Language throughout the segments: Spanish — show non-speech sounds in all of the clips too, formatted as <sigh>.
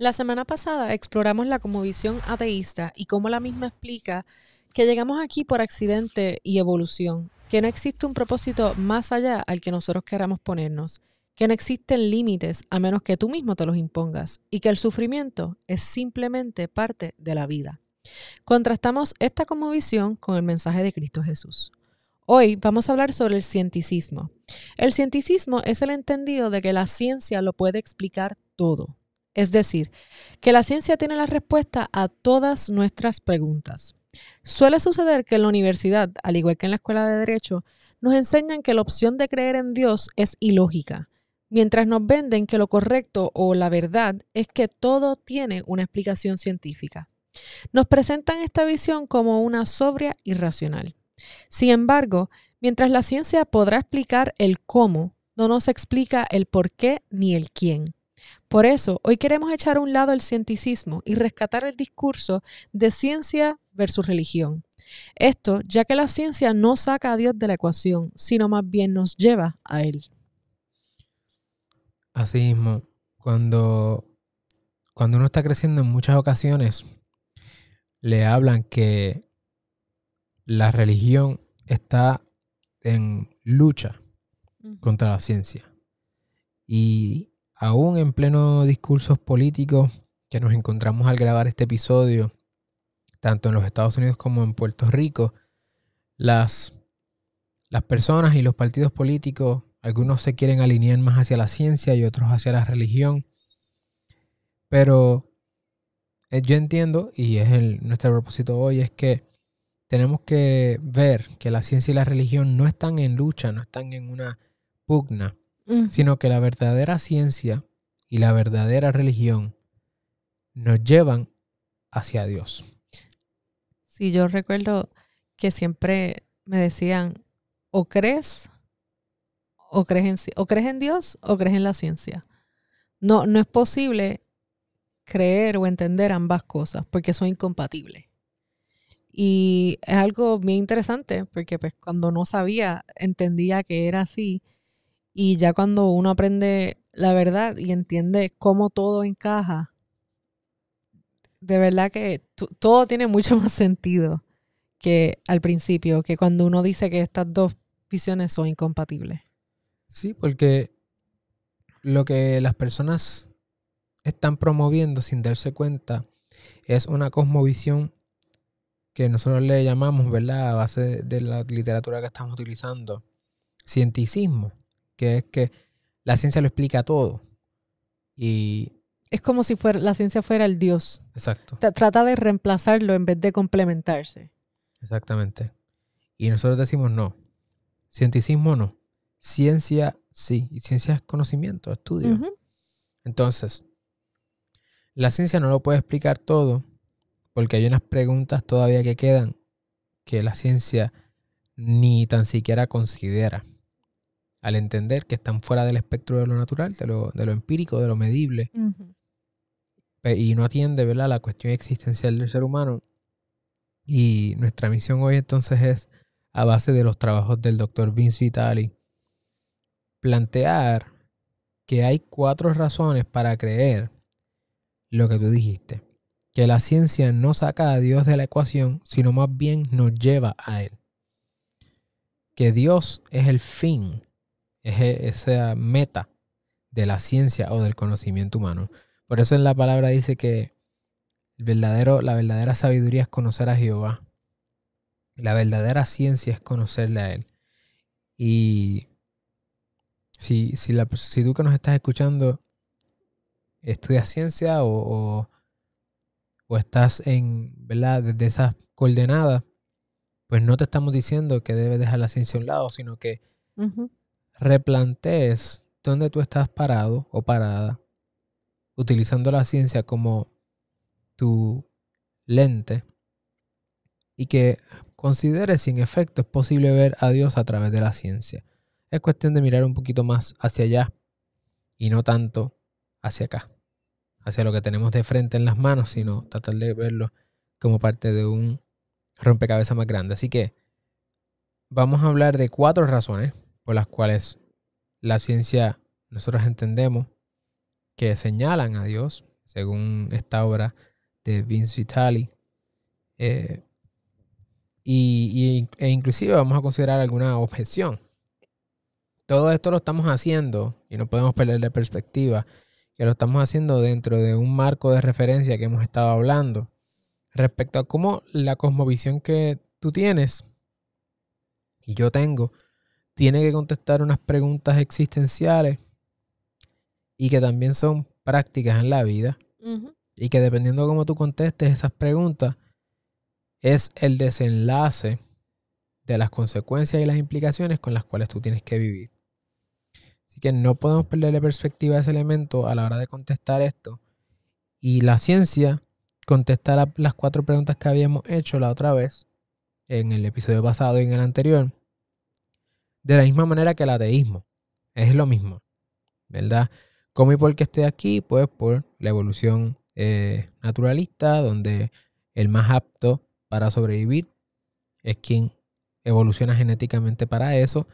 La semana pasada exploramos la conmovisión ateísta y cómo la misma explica que llegamos aquí por accidente y evolución, que no existe un propósito más allá al que nosotros queramos ponernos, que no existen límites a menos que tú mismo te los impongas y que el sufrimiento es simplemente parte de la vida. Contrastamos esta conmovisión con el mensaje de Cristo Jesús. Hoy vamos a hablar sobre el cienticismo. El cienticismo es el entendido de que la ciencia lo puede explicar todo es decir, que la ciencia tiene la respuesta a todas nuestras preguntas. Suele suceder que en la universidad, al igual que en la escuela de derecho, nos enseñan que la opción de creer en Dios es ilógica, mientras nos venden que lo correcto o la verdad es que todo tiene una explicación científica. Nos presentan esta visión como una sobria y racional. Sin embargo, mientras la ciencia podrá explicar el cómo, no nos explica el por qué ni el quién. Por eso, hoy queremos echar a un lado el cienticismo y rescatar el discurso de ciencia versus religión. Esto ya que la ciencia no saca a Dios de la ecuación, sino más bien nos lleva a Él. Así mismo, cuando, cuando uno está creciendo en muchas ocasiones, le hablan que la religión está en lucha contra la ciencia. Y aún en pleno discursos políticos que nos encontramos al grabar este episodio, tanto en los Estados Unidos como en Puerto Rico, las, las personas y los partidos políticos, algunos se quieren alinear más hacia la ciencia y otros hacia la religión, pero eh, yo entiendo, y es nuestro propósito hoy, es que tenemos que ver que la ciencia y la religión no están en lucha, no están en una pugna, Mm. sino que la verdadera ciencia y la verdadera religión nos llevan hacia Dios. Sí, yo recuerdo que siempre me decían, o crees, o crees en, o crees en Dios, o crees en la ciencia. No, no es posible creer o entender ambas cosas porque son incompatibles. Y es algo bien interesante porque pues cuando no sabía, entendía que era así y ya cuando uno aprende la verdad y entiende cómo todo encaja, de verdad que todo tiene mucho <laughs> más sentido que al principio, que cuando uno dice que estas dos visiones son incompatibles. Sí, porque lo que las personas están promoviendo sin darse cuenta es una cosmovisión que nosotros le llamamos, ¿verdad? A base de la literatura que estamos utilizando, cienticismo que es que la ciencia lo explica todo. Y... Es como si fuera, la ciencia fuera el Dios. Exacto. trata de reemplazarlo en vez de complementarse. Exactamente. Y nosotros decimos no. Cienticismo no. Ciencia sí. Y ciencia es conocimiento, estudio. Entonces, la ciencia no lo puede explicar todo porque hay unas preguntas todavía que quedan que la ciencia ni tan siquiera considera al entender que están fuera del espectro de lo natural, de lo, empírico, de lo medible, eh, y no atiende ¿verdad? la cuestión existencial del ser humano. Y nuestra misión hoy entonces es, a base de los trabajos del doctor Vince Vitali, plantear que hay cuatro razones para creer lo que tú dijiste, que la ciencia no saca a Dios de la ecuación, sino más bien nos lleva a Él, que Dios es el fin es e, esa meta de la ciencia o del conocimiento humano. Por eso en la palabra dice que el verdadero, la verdadera sabiduría es conocer a Jehová. La verdadera ciencia es conocerle a Él. Y si, si, la, si tú que nos estás escuchando estudias ciencia o, estás en, ¿verdad? Desde esas coordenadas, pues no te estamos diciendo que debes dejar la ciencia a un lado, sino que replantees dónde tú estás parado o parada, utilizando la ciencia como tu lente y que consideres si en efecto es posible ver a Dios a través de la ciencia. Es cuestión de mirar un poquito más hacia allá y no tanto hacia acá, hacia lo que tenemos de frente en las manos, sino tratar de verlo como parte de un rompecabezas más grande. Así que vamos a hablar de cuatro razones por las cuales la ciencia nosotros entendemos que señalan a Dios, según esta obra de Vince Vitali. Eh, y, e inclusive vamos a considerar alguna objeción. Todo esto lo estamos haciendo, y no podemos perder la perspectiva, que lo estamos haciendo dentro de un marco de referencia que hemos estado hablando, respecto a cómo la cosmovisión que tú tienes y yo tengo, tiene que contestar unas preguntas existenciales y que también son prácticas en la vida. Y que dependiendo de cómo tú contestes esas preguntas, es el desenlace de las consecuencias y las implicaciones con las cuales tú tienes que vivir. Así que no podemos perderle perspectiva a ese elemento a la hora de contestar esto. Y la ciencia contesta las cuatro preguntas que habíamos hecho la otra vez, en el episodio pasado y en el anterior, de la misma manera que el ateísmo. Es lo mismo, ¿verdad? ¿Cómo y por qué estoy aquí? Pues por la evolución eh, naturalista, donde el más apto para sobrevivir es quien evoluciona genéticamente para eso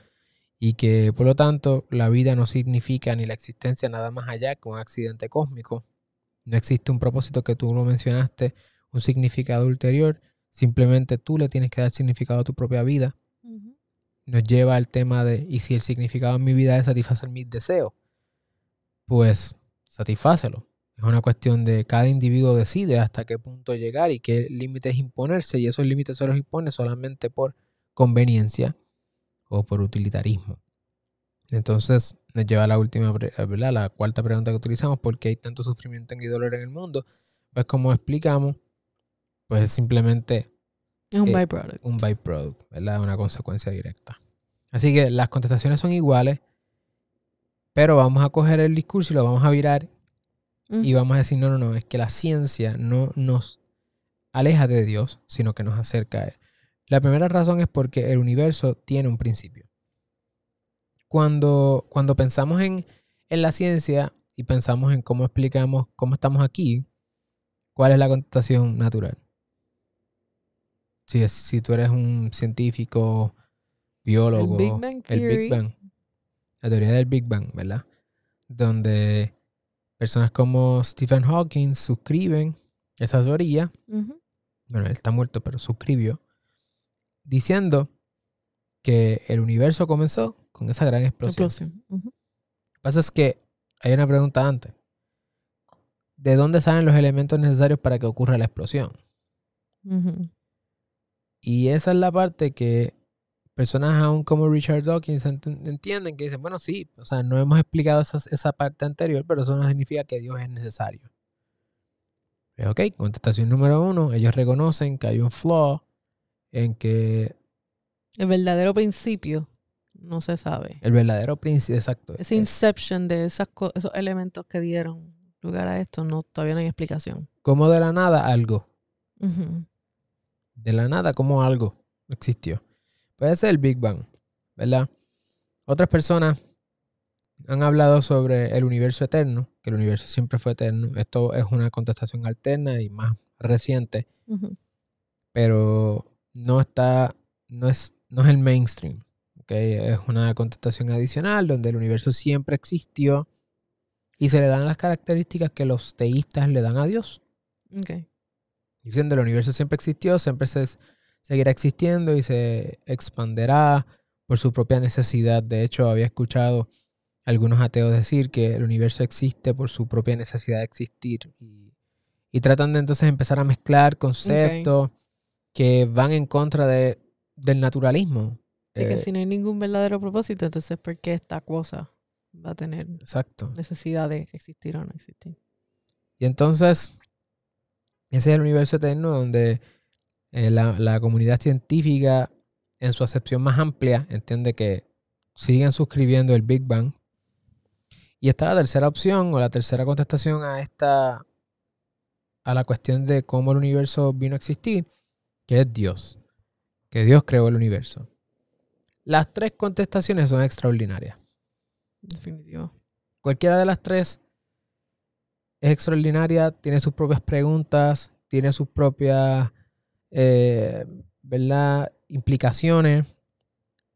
y que por lo tanto la vida no significa ni la existencia nada más allá que un accidente cósmico. No existe un propósito que tú no mencionaste, un significado ulterior. Simplemente tú le tienes que dar significado a tu propia vida nos lleva al tema de, ¿y si el significado en mi vida es satisfacer mis deseos? Pues satisfácelo. Es una cuestión de cada individuo decide hasta qué punto llegar y qué límites imponerse, y esos límites se los impone solamente por conveniencia o por utilitarismo. Entonces nos lleva a la última, ¿verdad? La cuarta pregunta que utilizamos, ¿por qué hay tanto sufrimiento y dolor en el mundo? Pues como explicamos, pues simplemente un eh, byproduct. Un byproduct, ¿verdad? Una consecuencia directa. Así que las contestaciones son iguales, pero vamos a coger el discurso y lo vamos a virar y vamos a decir, no, no, no, es que la ciencia no nos aleja de Dios, sino que nos acerca a Él. La primera razón es porque el universo tiene un principio. Cuando, cuando pensamos en, en la ciencia y pensamos en cómo explicamos cómo estamos aquí, ¿cuál es la contestación natural? si, tú eres un científico, biólogo, el Big Bang, la teoría del Big Bang, ¿verdad? Donde personas como Stephen Hawking suscriben esa teoría. Bueno, él está muerto, pero suscribió. Diciendo que el universo comenzó con esa gran explosión. Lo que pasa es que hay una pregunta antes. ¿De dónde salen los elementos necesarios para que ocurra la explosión? Y esa es la parte que personas aún como Richard Dawkins entienden que dicen, bueno, sí, o sea, no hemos explicado esa, esa parte anterior, pero eso no significa que Dios es necesario. ok, contestación número uno, ellos reconocen que hay un flaw en que... El verdadero principio no se sabe. El verdadero principio, exacto. Ese inception de esas esos elementos que dieron lugar a esto, no, todavía no hay explicación. Como de la nada algo. Uh de la nada, como algo existió. Puede ser el Big Bang, ¿verdad? Otras personas han hablado sobre el universo eterno, que el universo siempre fue eterno. Esto es una contestación alterna y más reciente, pero no está, no es, no es el mainstream. ¿okay? Es una contestación adicional donde el universo siempre existió y se le dan las características que los teístas le dan a Dios diciendo el universo siempre existió, siempre se seguirá existiendo y se expanderá por su propia necesidad. De hecho, había escuchado algunos ateos decir que el universo existe por su propia necesidad de existir. Y, tratan de entonces empezar a mezclar conceptos que van en contra de, del naturalismo. De que eh, si no hay ningún verdadero propósito, entonces ¿por qué esta cosa va a tener exacto. necesidad de existir o no existir? Y entonces ese es el universo eterno donde eh, la, comunidad científica, en su acepción más amplia, entiende que siguen suscribiendo el Big Bang. Y está la tercera opción o la tercera contestación a esta a la cuestión de cómo el universo vino a existir, que es Dios, que Dios creó el universo. Las tres contestaciones son extraordinarias. Definitivo. Cualquiera de las tres es extraordinaria, tiene sus propias preguntas, tiene sus propias eh, implicaciones.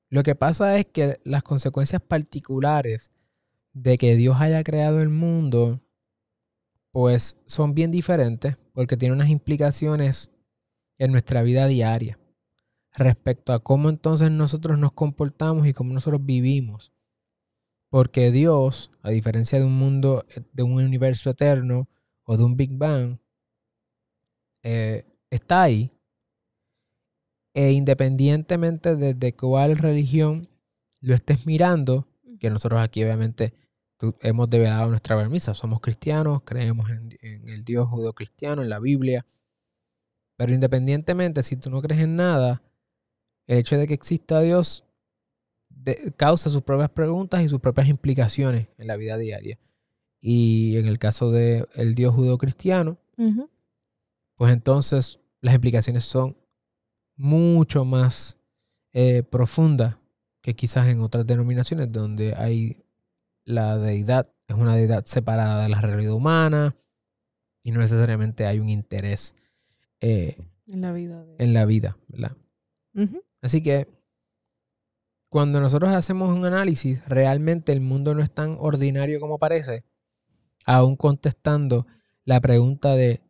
Lo que pasa es que las consecuencias particulares de que Dios haya creado el mundo, pues son bien diferentes porque tiene unas implicaciones en nuestra vida diaria respecto a cómo entonces nosotros nos comportamos y cómo nosotros vivimos. Porque Dios, a diferencia de un mundo, de un universo eterno o de un Big Bang, eh, está ahí. E independientemente de, cuál religión lo estés mirando, que nosotros aquí obviamente hemos develado nuestra permisa. Somos cristianos, creemos en, el Dios judo-cristiano, en la Biblia. Pero independientemente, si tú no crees en nada, el hecho de que exista Dios causa sus propias preguntas y sus propias implicaciones en la vida diaria. Y en el caso del el Dios judeocristiano, cristiano pues entonces las implicaciones son mucho más eh, profundas que quizás en otras denominaciones donde hay la deidad, es una deidad separada de la realidad humana y no necesariamente hay un interés eh, en la vida. En la vida, ¿verdad? Así que cuando nosotros hacemos un análisis, realmente el mundo no es tan ordinario como parece, aún contestando la pregunta de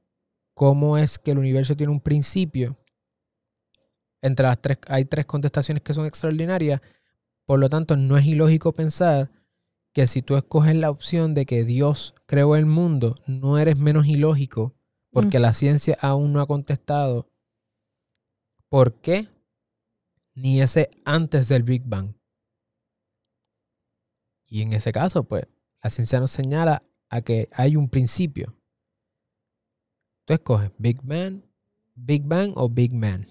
cómo es que el universo tiene un principio. Entre las tres, hay tres contestaciones que son extraordinarias. Por lo tanto, no es ilógico pensar que si tú escoges la opción de que Dios creó el mundo, no eres menos ilógico, porque la ciencia aún no ha contestado por qué ni ese antes del Big Bang. Y en ese caso, pues, la ciencia nos señala a que hay un principio. Tú escoges Big Bang Big Bang o Big Man.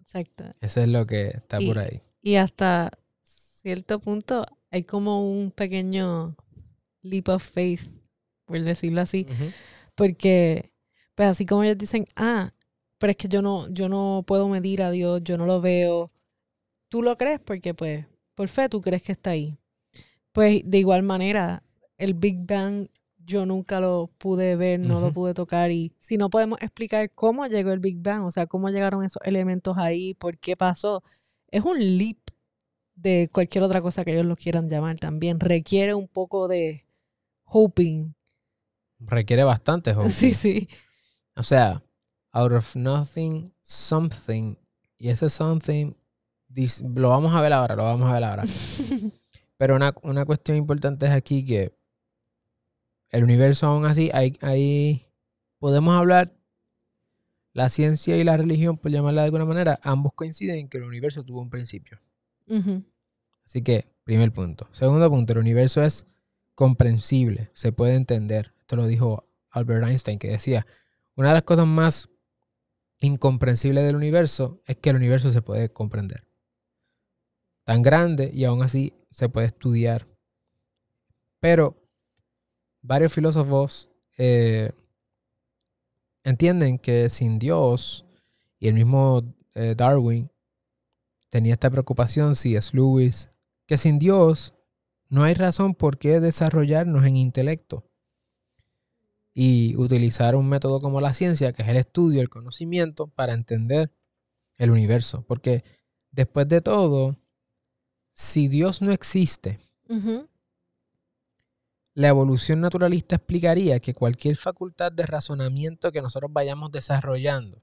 Exacto. Eso es lo que está por ahí. Y hasta cierto punto hay como un pequeño leap of faith, por decirlo así, porque pues así como ellos dicen, ah, pero es que yo no, yo no puedo medir a Dios, yo no lo veo. Tú lo crees porque, pues, por fe tú crees que está ahí. Pues de igual manera, el Big Bang yo nunca lo pude ver, no lo pude tocar y si no podemos explicar cómo llegó el Big Bang, o sea, cómo llegaron esos elementos ahí, por qué pasó, es un leap de cualquier otra cosa que ellos lo quieran llamar también. Requiere un poco de hoping. Requiere bastante <laughs> hoping. Sí, sí. O sea, out of nothing, something. Y ese something, lo vamos a ver ahora, lo vamos a ver ahora. <laughs> Pero una, cuestión importante es aquí que el universo aún así, ahí, podemos hablar, la ciencia y la religión, por llamarla de alguna manera, ambos coinciden en que el universo tuvo un principio. Así que, primer punto. Segundo punto, el universo es comprensible, se puede entender. Esto lo dijo Albert Einstein, que decía, una de las cosas más incomprensible del universo es que el universo se puede comprender. Tan grande y aún así se puede estudiar. Pero varios filósofos eh, entienden que sin Dios y el mismo eh, Darwin tenía esta preocupación, si es Lewis, que sin Dios no hay razón por qué desarrollarnos en intelecto y utilizar un método como la ciencia, que es el estudio, el conocimiento, para entender el universo. Porque después de todo, si Dios no existe, la evolución naturalista explicaría que cualquier facultad de razonamiento que nosotros vayamos desarrollando,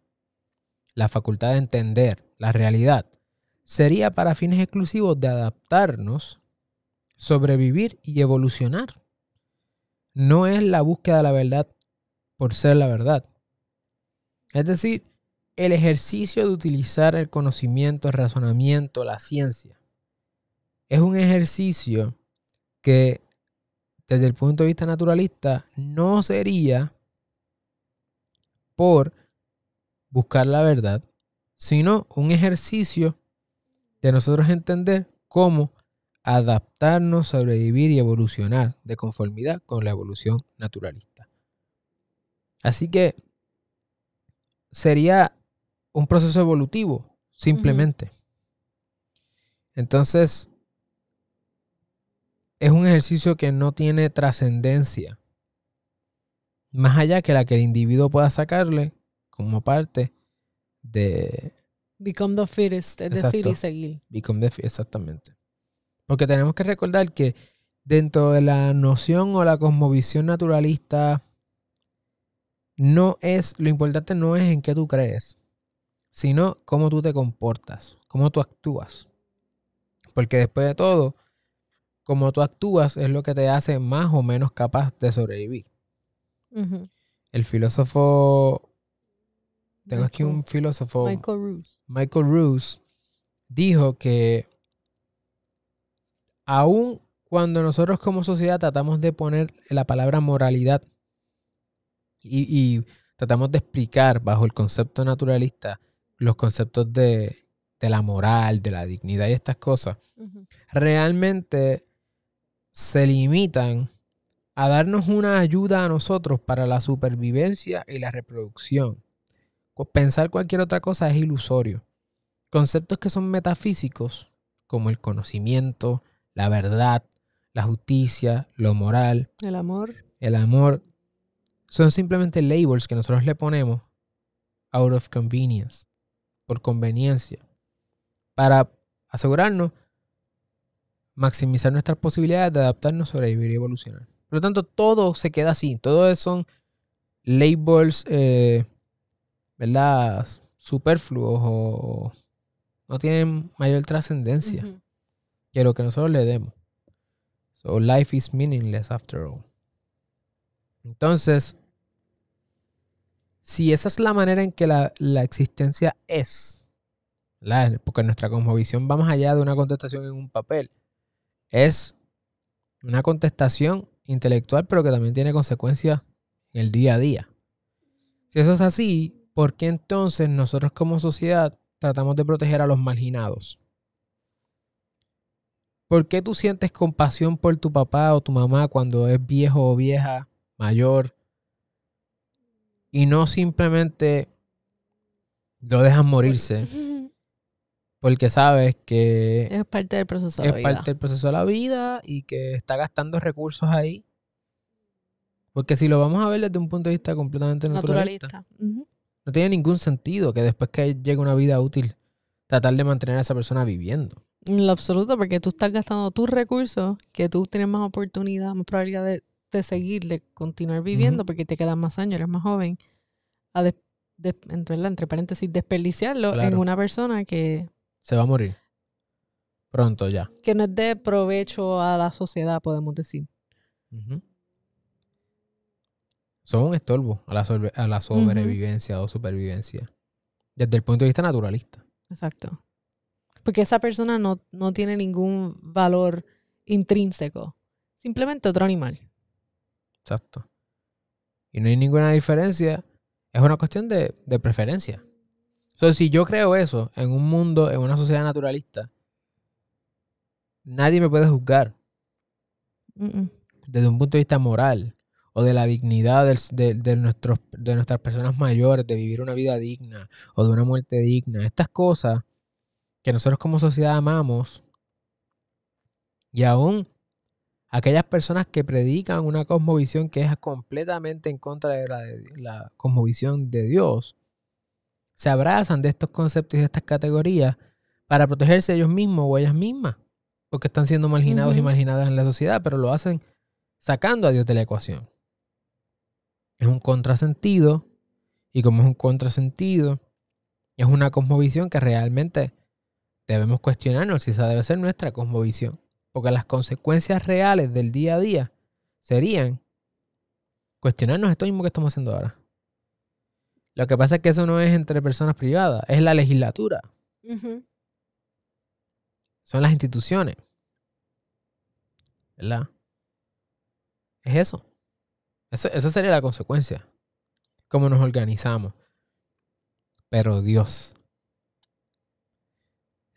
la facultad de entender la realidad, sería para fines exclusivos de adaptarnos, sobrevivir y evolucionar no es la búsqueda de la verdad por ser la verdad. Es decir, el ejercicio de utilizar el conocimiento, el razonamiento, la ciencia, es un ejercicio que desde el punto de vista naturalista no sería por buscar la verdad, sino un ejercicio de nosotros entender cómo adaptarnos, sobrevivir y evolucionar de conformidad con la evolución naturalista. Así que sería un proceso evolutivo, simplemente. Entonces, es un ejercicio que no tiene trascendencia, más allá que la que el individuo pueda sacarle como parte de... Become the fittest, es decir, Become the fittest, exactamente. Porque tenemos que recordar que dentro de la noción o la cosmovisión naturalista, no es, lo importante no es en qué tú crees, sino cómo tú te comportas, cómo tú actúas. Porque después de todo, cómo tú actúas es lo que te hace más o menos capaz de sobrevivir. El filósofo, tengo aquí un filósofo, Michael Ruse. Michael Ruse dijo que aún cuando nosotros como sociedad tratamos de poner la palabra moralidad y, tratamos de explicar bajo el concepto naturalista los conceptos de, la moral, de la dignidad y estas cosas, realmente se limitan a darnos una ayuda a nosotros para la supervivencia y la reproducción. Pensar cualquier otra cosa es ilusorio. Conceptos que son metafísicos, como el conocimiento, la verdad, la justicia, lo moral. El amor. El amor. Son simplemente labels que nosotros le ponemos out of convenience, por conveniencia, para asegurarnos maximizar nuestras posibilidades de adaptarnos, sobrevivir y evolucionar. Por lo tanto, todo se queda así. Todo son labels, eh, ¿verdad? Superfluos o no tienen mayor trascendencia que lo que nosotros le demos. So life is meaningless after all. Entonces, si esa es la manera en que la, existencia es, porque nuestra cosmovisión va más allá de una contestación en un papel, es una contestación intelectual, pero que también tiene consecuencias en el día a día. Si eso es así, ¿por qué entonces nosotros como sociedad tratamos de proteger a los marginados? ¿Por qué tú sientes compasión por tu papá o tu mamá cuando es viejo o vieja, mayor? Y no simplemente lo dejas morirse. <laughs> Porque sabes que... Es parte del proceso de la vida. Es parte del proceso de la vida y que está gastando recursos ahí. Porque si lo vamos a ver desde un punto de vista completamente naturalista, no tiene ningún sentido que después que llegue una vida útil, tratar de mantener a esa persona viviendo. En lo absoluto, porque tú estás gastando tus recursos, que tú tienes más oportunidad, más probabilidad de, seguir, de continuar viviendo, porque te quedan más años, eres más joven, a entre, paréntesis, desperdiciarlo en una persona que... Se va a morir. Pronto ya. Que no es de provecho a la sociedad, podemos decir. Son un estorbo a la, a la sobrevivencia o supervivencia, desde el punto de vista naturalista. Exacto. Porque esa persona no, tiene ningún valor intrínseco. Simplemente otro animal. Exacto. Y no hay ninguna diferencia. Es una cuestión de, de preferencia. sea, si yo creo eso en un mundo, en una sociedad naturalista, nadie me puede juzgar. Desde un punto de vista moral o de la dignidad de, nuestros, de nuestras personas mayores, de vivir una vida digna o de una muerte digna. Estas cosas que nosotros como sociedad amamos, y aún aquellas personas que predican una cosmovisión que es completamente en contra de la, cosmovisión de Dios, se abrazan de estos conceptos y de estas categorías para protegerse ellos mismos o ellas mismas, porque están siendo marginados y marginadas en la sociedad, pero lo hacen sacando a Dios de la ecuación. Es un contrasentido, y como es un contrasentido, es una cosmovisión que realmente Debemos cuestionarnos si esa debe ser nuestra cosmovisión, porque las consecuencias reales del día a día serían cuestionarnos esto mismo que estamos haciendo ahora. Lo que pasa es que eso no es entre personas privadas, es la legislatura. Son las instituciones. ¿Verdad? Es eso. eso. Esa sería la consecuencia. Cómo nos organizamos. Pero Dios,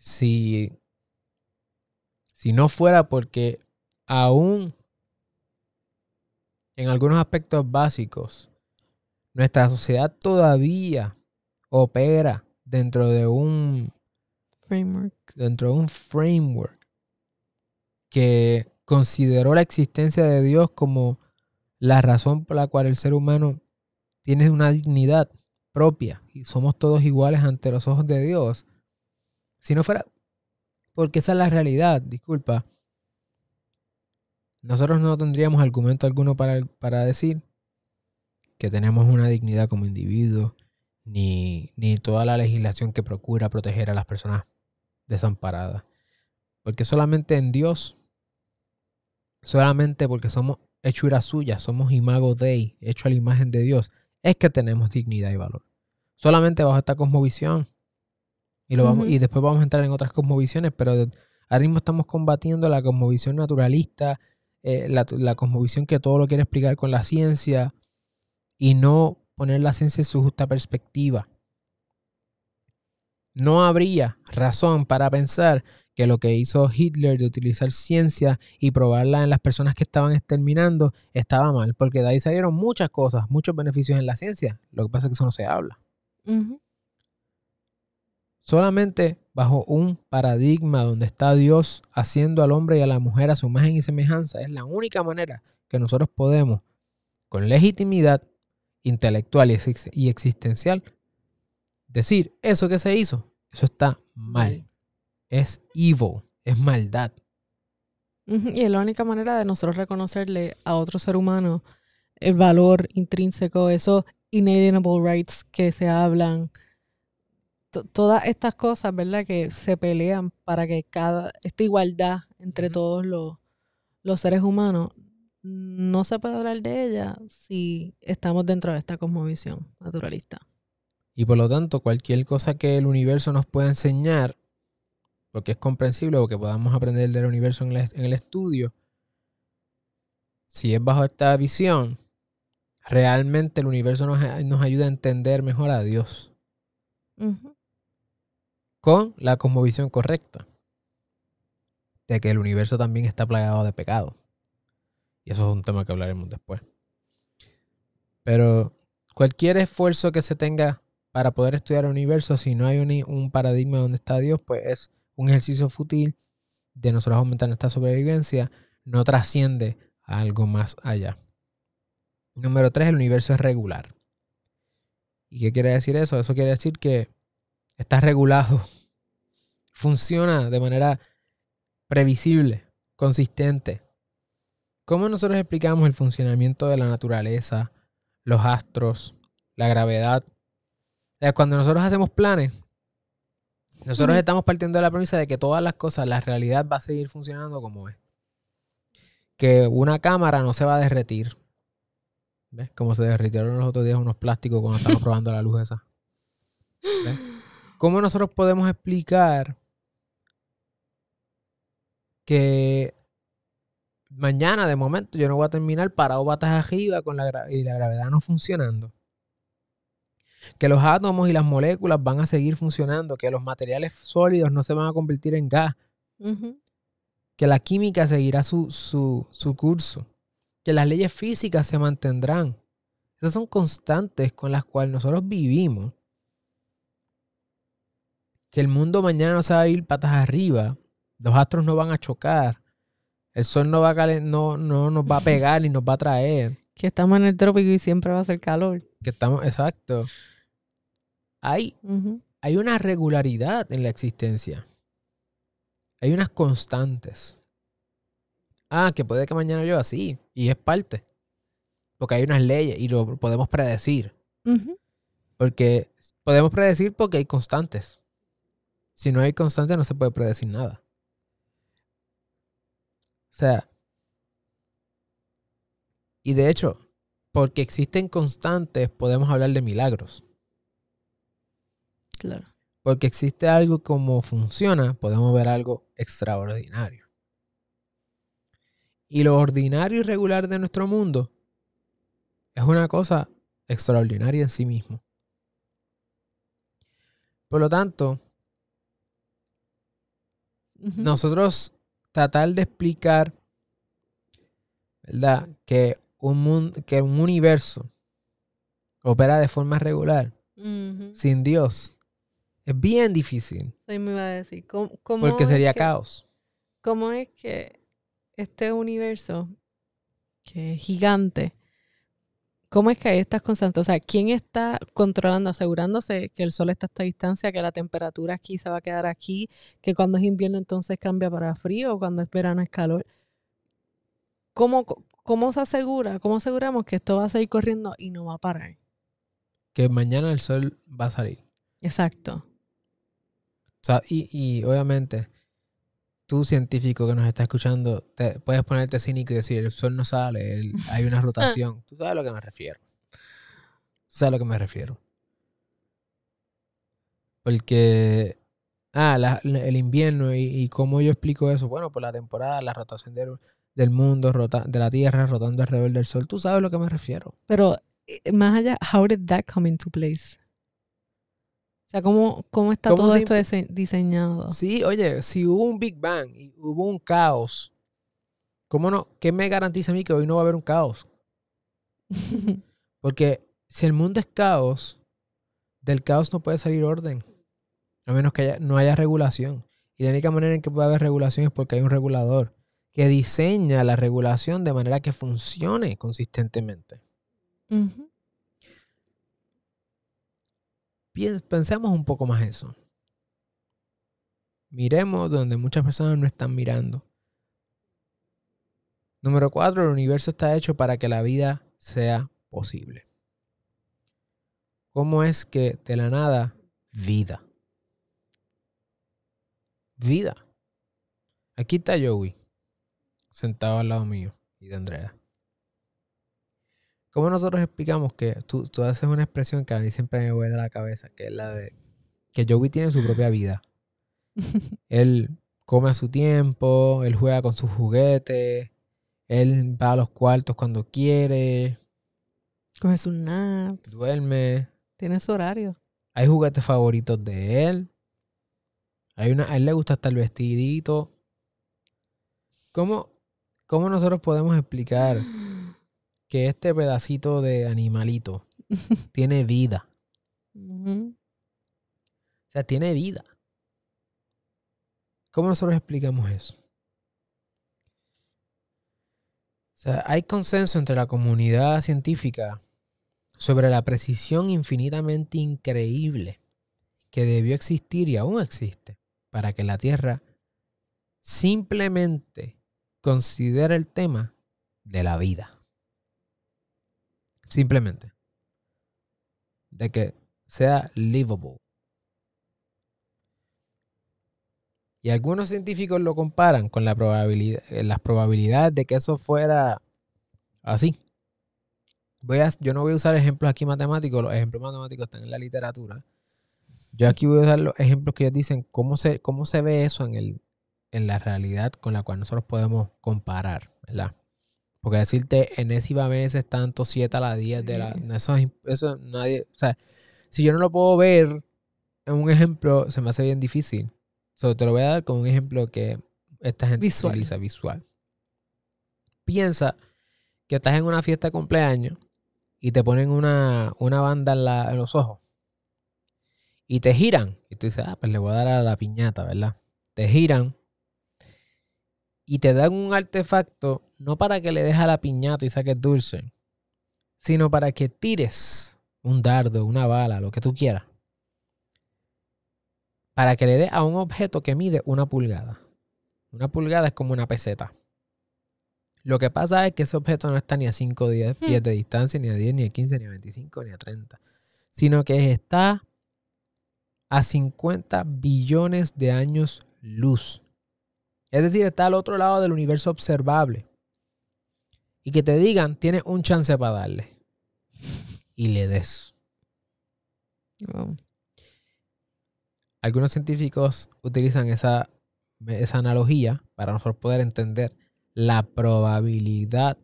si, si no fuera porque aún en algunos aspectos básicos, nuestra sociedad todavía opera dentro de un framework. Dentro de un framework que consideró la existencia de Dios como la razón por la cual el ser humano tiene una dignidad propia y somos todos iguales ante los ojos de Dios. Si no fuera, porque esa es la realidad, disculpa. Nosotros no tendríamos argumento alguno para, para decir que tenemos una dignidad como individuo ni, ni toda la legislación que procura proteger a las personas desamparadas. Porque solamente en Dios, solamente porque somos hechura suya, somos imago dei, hecho a la imagen de Dios, es que tenemos dignidad y valor. Solamente bajo esta cosmovisión y, y después vamos a entrar en otras cosmovisiones, pero ahora mismo estamos combatiendo la cosmovisión naturalista, eh, la, la, cosmovisión que todo lo quiere explicar con la ciencia y no poner la ciencia en su justa perspectiva. No habría razón para pensar que lo que hizo Hitler de utilizar ciencia y probarla en las personas que estaban exterminando estaba mal, porque de ahí salieron muchas cosas, muchos beneficios en la ciencia. Lo que pasa es que eso no se habla solamente bajo un paradigma donde está Dios haciendo al hombre y a la mujer a su imagen y semejanza. Es la única manera que nosotros podemos, con legitimidad intelectual y existencial, decir, eso que se hizo, eso está mal. Es evil, es maldad. Y es la única manera de nosotros reconocerle a otro ser humano el valor intrínseco, esos inalienable rights que se hablan todas estas cosas, ¿verdad? Que se pelean para que cada, esta igualdad entre todos los, seres humanos, no se puede hablar de ella si estamos dentro de esta cosmovisión naturalista. Y por lo tanto, cualquier cosa que el universo nos pueda enseñar, porque es comprensible o que podamos aprender del universo en, el estudio, si es bajo esta visión, realmente el universo nos, ayuda a entender mejor a Dios con la cosmovisión correcta de que el universo también está plagado de pecado. Y eso es un tema que hablaremos después. Pero cualquier esfuerzo que se tenga para poder estudiar el universo, si no hay un, paradigma donde está Dios, pues es un ejercicio fútil de nosotros aumentar nuestra sobrevivencia, no trasciende a algo más allá. Número tres, el universo es regular. ¿Y qué quiere decir eso? Eso quiere decir que está regulado, funciona de manera previsible, consistente. ¿Cómo nosotros explicamos el funcionamiento de la naturaleza, los astros, la gravedad? cuando nosotros hacemos planes, nosotros estamos partiendo de la premisa de que todas las cosas, la realidad va a seguir funcionando como es. Que una cámara no se va a derretir. ¿Ves? Como se derritieron los otros días unos plásticos cuando estábamos <laughs> probando la luz esa. ¿Ves? ¿Cómo nosotros podemos explicar que mañana de momento yo no voy a terminar parado batas arriba con la y la gravedad no funcionando? Que los átomos y las moléculas van a seguir funcionando, que los materiales sólidos no se van a convertir en gas, que la química seguirá su, su curso, que las leyes físicas se mantendrán. Esas son constantes con las cuales nosotros vivimos que el mundo mañana no se va a ir patas arriba, los astros no van a chocar, el sol no va a no, no nos va a pegar y nos va a traer. <laughs> Que estamos en el trópico y siempre va a ser calor. Que estamos, exacto. Hay, hay una regularidad en la existencia. Hay unas constantes. Ah, que puede que mañana llueva así. Y es parte. Porque hay unas leyes y lo podemos predecir. Porque podemos predecir porque hay constantes. Si no hay constantes, no se puede predecir nada. O sea, y de hecho, porque existen constantes, podemos hablar de milagros. Claro. Porque existe algo como funciona, podemos ver algo extraordinario. Y lo ordinario y regular de nuestro mundo es una cosa extraordinaria en sí mismo. Por lo tanto, nosotros tratar de explicar, ¿verdad? Que un, que un universo opera de forma regular, sin Dios, es bien difícil. me decir. ¿Cómo, porque sería caos. ¿Cómo es que este universo, que es gigante, ¿Cómo es que ahí estás constante? O sea, ¿quién está controlando, asegurándose que el sol está a esta distancia, que la temperatura aquí se va a quedar aquí, que cuando es invierno entonces cambia para frío, cuando es verano es calor? ¿Cómo, cómo se asegura, cómo aseguramos que esto va a seguir corriendo y no va a parar? Que mañana el sol va a salir. Exacto. O sea, y, y obviamente tú, científico que nos está escuchando, te, puedes ponerte cínico y decir, el sol no sale, hay una <laughs> rotación. tú sabes a lo que me refiero. Tú sabes a lo que me refiero. Porque, ah, el invierno y, cómo yo explico eso. Bueno, por la temporada, la rotación del, mundo, rota, de la Tierra, rotando alrededor del sol. Tú sabes a lo que me refiero. Pero eh, más allá, how did that come into place? ¿cómo, está todo esto diseñado? Sí, oye, si hubo un Big Bang y hubo un caos, ¿cómo no? ¿Qué me garantiza a mí que hoy no va a haber un caos? <laughs> Porque si el mundo es caos, del caos no puede salir orden, a menos que no haya regulación. Y la única manera en que puede haber regulación es porque hay un regulador que diseña la regulación de manera que funcione consistentemente. Pensemos un poco más eso. Miremos donde muchas personas no están mirando. Número cuatro, el universo está hecho para que la vida sea posible. ¿Cómo es que de la nada vida? Vida. Aquí está Joey, sentado al lado mío y de Andrea. ¿Cómo nosotros explicamos que tú, haces una expresión que a mí siempre me vuelve a la cabeza, que es la de que Joey tiene su propia vida? <laughs> él come a su tiempo, él juega con sus juguetes, él va a los cuartos cuando quiere. Coge su nap. Duerme. Tiene su horario. Hay juguetes favoritos de él. Hay una, a él le gusta estar vestidito. ¿Cómo, cómo nosotros podemos explicar <gasps> <sniffs> que este pedacito de animalito <laughs> tiene vida. O sea, tiene vida. ¿Cómo nosotros explicamos eso? O sea, hay consenso entre la comunidad científica sobre la precisión infinitamente increíble que debió existir y aún existe para que la Tierra simplemente considere el tema de la vida. Simplemente. De que sea livable. Y algunos científicos lo comparan con la probabilidad, eh, las probabilidades de que eso fuera así. Voy a, yo no voy a usar ejemplos aquí matemáticos, los ejemplos matemáticos están en la literatura. Yo aquí voy a usar los ejemplos que ellos dicen cómo se, cómo se ve eso en, el, en la realidad con la cual nosotros podemos comparar, ¿verdad? Porque decirte enésima veces tanto 7 a la 10 de la. Eso, nadie. O sea, si yo no lo puedo ver en un ejemplo, se me hace bien difícil. Solo te lo voy a dar con un ejemplo que esta gente visualiza visual. Piensa que estás en una fiesta de cumpleaños y te ponen una, banda en, en, los ojos y te giran. Y tú dices, ah, pues le voy a dar a la piñata, ¿verdad? Te giran y te dan un artefacto no para que le deja a la piñata y saques dulce, sino para que tires un dardo, una bala, lo que tú quieras. Para que le des a un objeto que mide una pulgada. Una pulgada es como una peseta. Lo que pasa es que ese objeto no está ni a 5 10 hmm. pies de distancia, ni a 10, ni a 15, ni a 25, ni a 30, sino que está a 50 billones de años luz. Es decir, está al otro lado del universo observable y que te digan, tienes un chance para darle. Y le des. Algunos científicos utilizan esa, esa analogía para nosotros poder entender la probabilidad,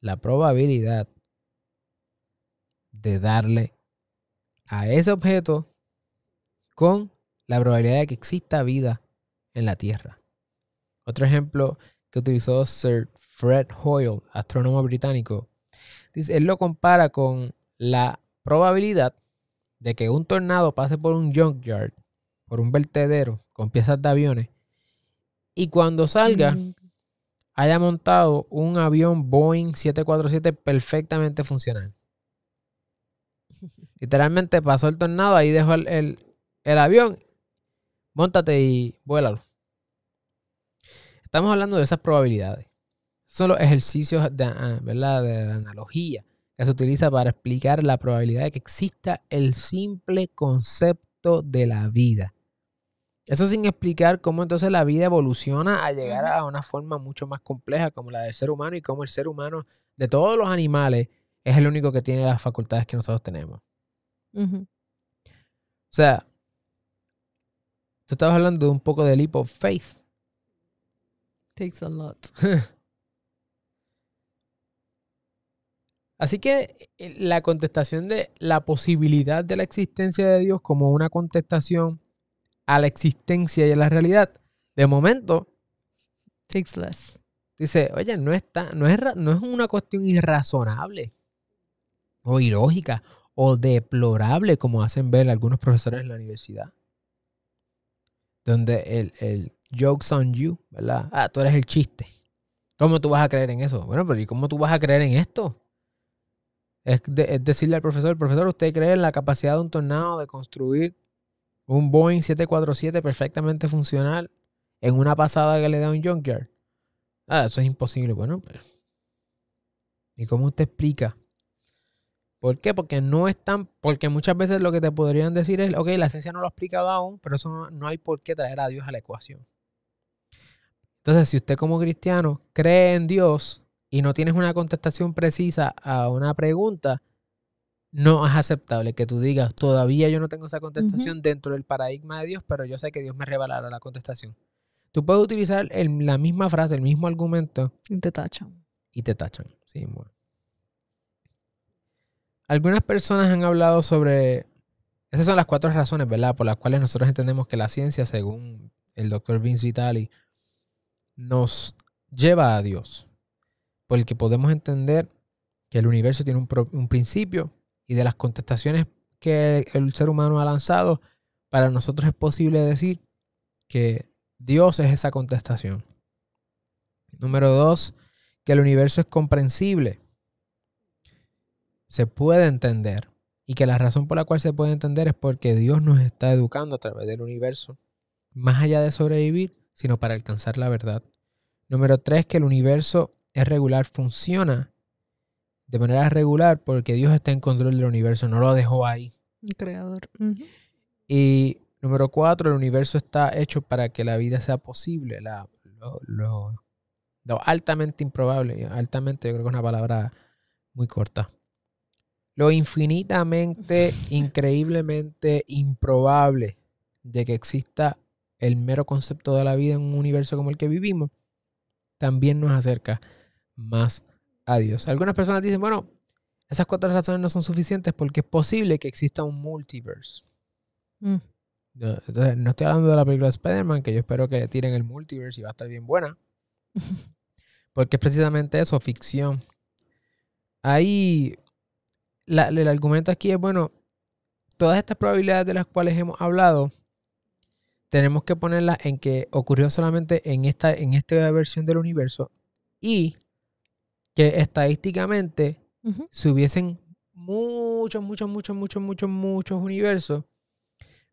la probabilidad de darle a ese objeto con la probabilidad de que exista vida en la Tierra. Otro ejemplo que utilizó Sir Fred Hoyle, astrónomo británico, dice, él lo compara con la probabilidad de que un tornado pase por un junkyard, por un vertedero con piezas de aviones, y cuando salga mm. haya montado un avión Boeing 747 perfectamente funcional. <laughs> Literalmente pasó el tornado, ahí dejó el, avión, montate y vuélalo. Estamos hablando de esas probabilidades son los ejercicios de, ah, ¿verdad? de analogía que se utiliza para explicar la probabilidad de que exista el simple concepto de la vida. Eso sin explicar cómo entonces la vida evoluciona a llegar a una forma mucho más compleja como la del ser humano y cómo el ser humano de todos los animales es el único que tiene las facultades que nosotros tenemos. O sea, tú estabas hablando de un poco del hip of faith. Takes a lot. <laughs> Así que eh, la contestación de la posibilidad de la existencia de Dios como una contestación a la existencia y a la realidad, de momento, Dice, oye, no, está, no, es, no es una cuestión irrazonable o ilógica o deplorable como hacen ver algunos profesores en la universidad. Donde el, el joke's on you, ¿verdad? Ah, tú eres el chiste. ¿Cómo tú vas a creer en eso? Bueno, pero ¿y cómo tú vas a creer en esto? Es, decirle al profesor, profesor, ¿usted cree en la capacidad de un tornado de construir un Boeing 747 perfectamente funcional en una pasada que le da un junkyard? Ah, eso es imposible. Bueno, pues, ¿Y cómo usted explica? ¿Por qué? Porque no están, porque muchas veces lo que te podrían decir es, ok, la ciencia no lo ha explicado aún, pero eso no hay por qué traer a Dios a la ecuación. Entonces, si usted como cristiano cree en Dios, y no tienes una contestación precisa a una pregunta, no es aceptable que tú digas, todavía yo no tengo esa contestación dentro del paradigma de Dios, pero yo sé que Dios me revelará la contestación. Tú puedes utilizar la misma frase, el mismo argumento. Y te tachan. Y te tachan, sí, Algunas personas han hablado sobre... Esas son las cuatro razones, ¿verdad? Por las cuales nosotros entendemos que la ciencia, según el doctor Vince Vitali, nos lleva a Dios por el que podemos entender que el universo tiene un, principio y de las contestaciones que el, el ser humano ha lanzado, para nosotros es posible decir que Dios es esa contestación. Número dos, que el universo es comprensible. Se puede entender. Y que la razón por la cual se puede entender es porque Dios nos está educando a través del universo, más allá de sobrevivir, sino para alcanzar la verdad. Número tres, que el universo es regular, funciona de manera regular porque Dios está en control del universo, no lo dejó ahí. creador. Y número cuatro, el universo está hecho para que la vida sea posible. La, lo, lo, altamente improbable, altamente yo creo que es una palabra muy corta. Lo infinitamente, <laughs> increíblemente improbable de que exista el mero concepto de la vida en un universo como el que vivimos, también nos acerca más adiós. Algunas personas dicen, bueno, esas cuatro razones no son suficientes porque es posible que exista un multiverse. Mm. Entonces, no estoy hablando de la película de Spider-Man, que yo espero que le tiren el multiverse y va a estar bien buena. <laughs> porque es precisamente eso, ficción. Ahí, el argumento aquí es, bueno, todas estas probabilidades de las cuales hemos hablado, tenemos que ponerlas en que ocurrió solamente en esta, en esta versión del universo y que estadísticamente, si hubiesen muchos, muchos, muchos, muchos, muchos, muchos universos,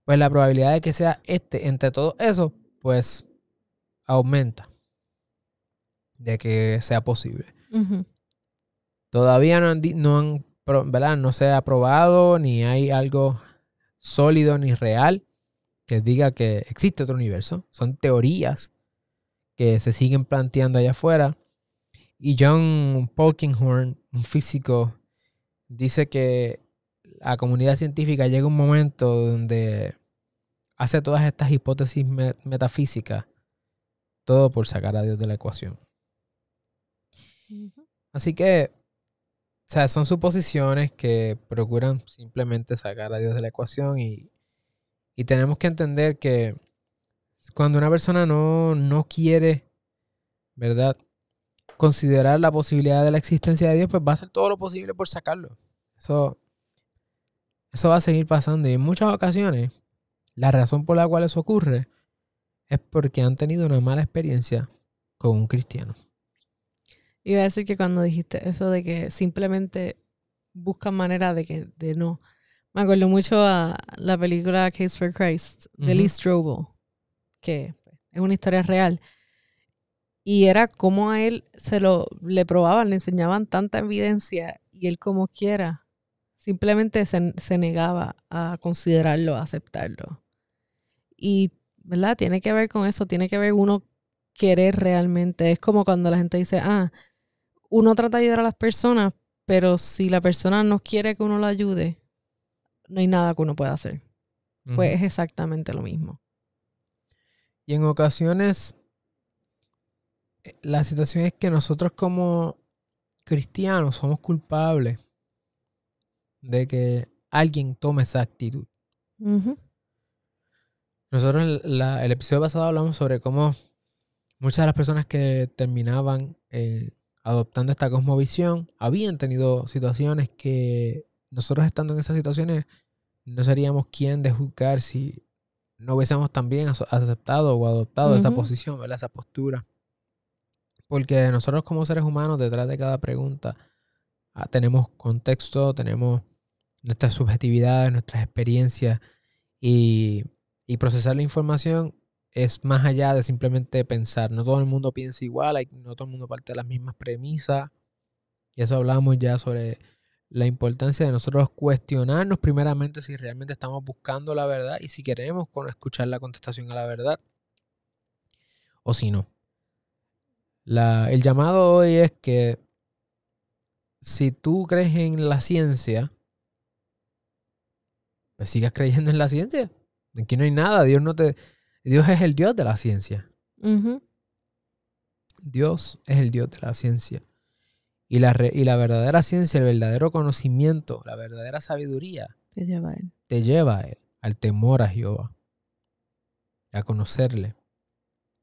pues la probabilidad de que sea este entre todos esos, pues aumenta de que sea posible. Todavía no han, no han ¿verdad? No se ha probado ni hay algo sólido ni real que diga que existe otro universo. Son teorías que se siguen planteando allá afuera y John Polkinghorne, un físico, dice que la comunidad científica llega un momento donde hace todas estas hipótesis metafísicas, todo por sacar a Dios de la ecuación. Así que, o sea, son suposiciones que procuran simplemente sacar a Dios de la ecuación y, tenemos que entender que cuando una persona no, no quiere, ¿verdad? considerar la posibilidad de la existencia de Dios, pues va a hacer todo lo posible por sacarlo. Eso, eso va a seguir pasando. Y en muchas ocasiones, la razón por la cual eso ocurre es porque han tenido una mala experiencia con un cristiano. Iba a decir que cuando dijiste eso de que simplemente buscan manera de que de no. Me acuerdo mucho a la película Case for Christ de Lee Strobel, que pues, es una historia real. Y era como a él se lo le probaban, le enseñaban tanta evidencia y él como quiera, simplemente se, negaba a considerarlo, a aceptarlo. Y, ¿verdad? Tiene que ver con eso, tiene que ver uno querer realmente. Es como cuando la gente dice, ah, uno trata de ayudar a las personas, pero si la persona no quiere que uno la ayude, no hay nada que uno pueda hacer. Pues es exactamente lo mismo. Y en ocasiones la situación es que nosotros como cristianos somos culpables de que alguien tome esa actitud. Nosotros la, el episodio pasado hablamos sobre cómo muchas de las personas que terminaban eh, adoptando esta cosmovisión habían tenido situaciones que nosotros estando en esas situaciones no seríamos quien de juzgar si no hubiésemos también aceptado o adoptado esa posición, esa postura. Porque nosotros como seres humanos, detrás de cada pregunta, ah, tenemos contexto, tenemos nuestras subjetividades, nuestras experiencias y, procesar la información es más allá de simplemente pensar. No todo el mundo piensa igual, no todo el mundo parte de las mismas premisas. Y eso hablamos ya sobre la importancia de nosotros cuestionarnos primeramente si realmente estamos buscando la verdad y si queremos escuchar la contestación a la verdad o si no el llamado hoy es que si tú crees en la ciencia, pues sigas creyendo en la ciencia. Aquí no hay nada, Dios no te... Dios es el Dios de la ciencia. Dios es el Dios de la ciencia. Y la, y la, verdadera ciencia, el verdadero conocimiento, la verdadera sabiduría te lleva Él. Te lleva a Él, al temor a Jehová, a conocerle.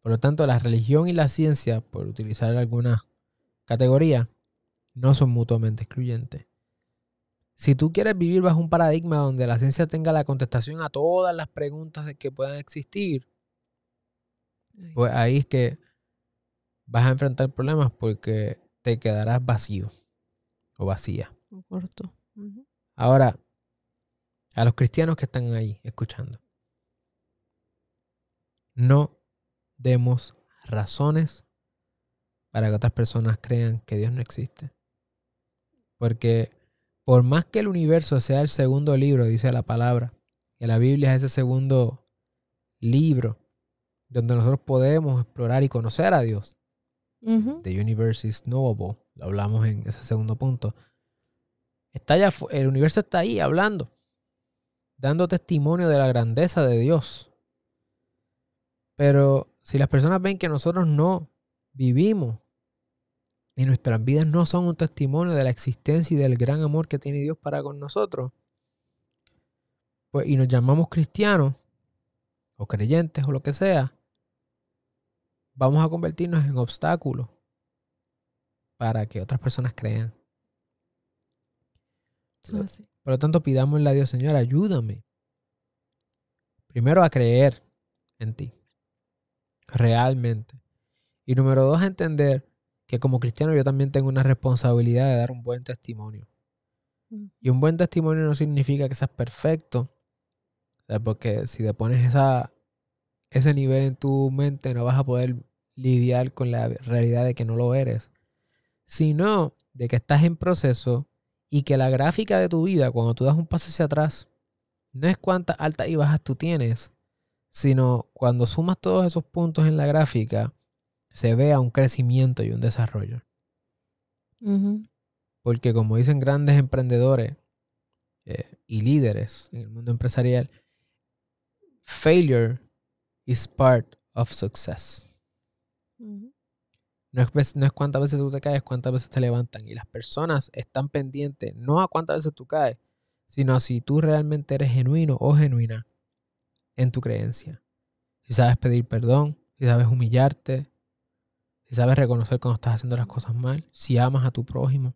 Por lo tanto, la religión y la ciencia, por utilizar algunas categorías, no son mutuamente excluyentes. Si tú quieres vivir bajo un paradigma donde la ciencia tenga la contestación a todas las preguntas que puedan existir, pues ahí es que vas a enfrentar problemas porque te quedarás vacío o vacía. Ahora, a los cristianos que están ahí escuchando, no demos razones para que otras personas crean que Dios no existe. Porque por más que el universo sea el segundo libro, dice la palabra, que la Biblia es ese segundo libro donde nosotros podemos explorar y conocer a Dios. The universe is knowable. Lo hablamos en ese segundo punto. Está el universo está ahí hablando, dando testimonio de la grandeza de Dios. Pero si las personas ven que nosotros no vivimos y nuestras vidas no son un testimonio de la existencia y del gran amor que tiene Dios para con nosotros, pues, y nos llamamos cristianos o creyentes o lo que sea, vamos a convertirnos en obstáculos para que otras personas crean. Por lo tanto, pidámosle a Dios, Señor, ayúdame. Primero a creer en ti realmente. Y número dos, entender que como cristiano yo también tengo una responsabilidad de dar un buen testimonio. Mm. Y un buen testimonio no significa que seas perfecto, porque si te pones esa, ese nivel en tu mente no vas a poder lidiar con la realidad de que no lo eres, sino de que estás en proceso y que la gráfica de tu vida, cuando tú das un paso hacia atrás, no es cuántas altas y bajas tú tienes, sino cuando sumas todos esos puntos en la gráfica, se vea un crecimiento y un desarrollo. Porque como dicen grandes emprendedores eh, y líderes en el mundo empresarial, failure is part of success. no, es, no es cuántas veces tú te caes, cuántas veces te levantan. Y las personas están pendientes no a cuántas veces tú caes, sino a si tú realmente eres genuino o genuina en tu creencia. Si sabes pedir perdón, si sabes humillarte, si sabes reconocer cuando estás haciendo las cosas mal, si amas a tu prójimo.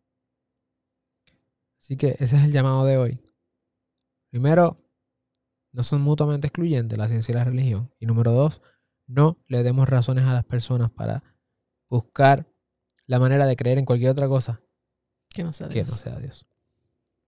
Así que ese es el llamado de hoy. Primero, no son mutuamente excluyentes la ciencia y la religión. Y número dos, no le demos razones a las personas para buscar la manera de creer en cualquier otra cosa que no sea Dios.